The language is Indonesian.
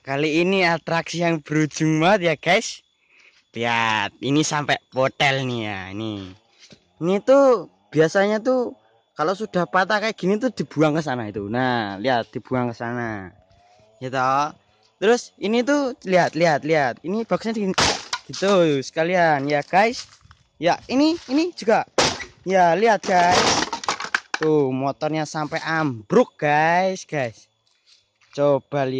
Kali ini atraksi yang berujung banget ya guys. Lihat, ini sampai hotel nih ya. Nih. Ini tuh biasanya tuh kalau sudah patah kayak gini tuh dibuang ke sana itu. Nah, lihat dibuang ke sana. gitu Terus ini tuh lihat lihat lihat. Ini boxnya di gitu sekalian ya guys. Ya, ini ini juga. Ya, lihat guys. Tuh, motornya sampai ambruk, guys, guys. Coba lihat.